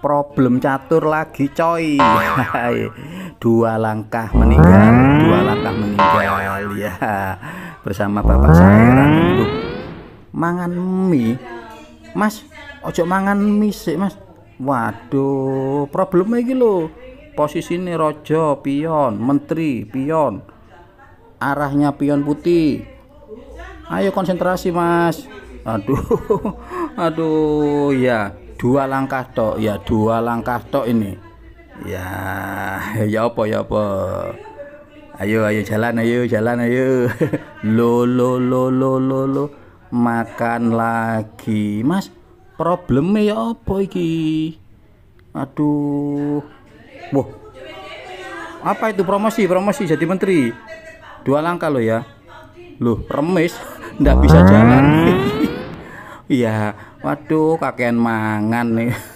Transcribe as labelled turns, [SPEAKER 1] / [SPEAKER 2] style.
[SPEAKER 1] problem catur lagi coy dua langkah meninggal dua langkah meninggal ya bersama bapak saya mangan mie mas ojo mangan mie sih mas waduh problem lagi lo posisi ini rojo pion menteri pion arahnya pion putih ayo konsentrasi mas aduh aduh ya dua langkah tok ya dua langkah tok ini ya ya apa ya apa ayo ayo jalan ayo jalan ayo lo lo lo lo lo lo makan lagi mas problemnya ya apa iki aduh wah apa itu promosi promosi jadi menteri dua langkah lo ya lo remes ndak bisa jalan hmm. Iya, waduh kakek mangan nih.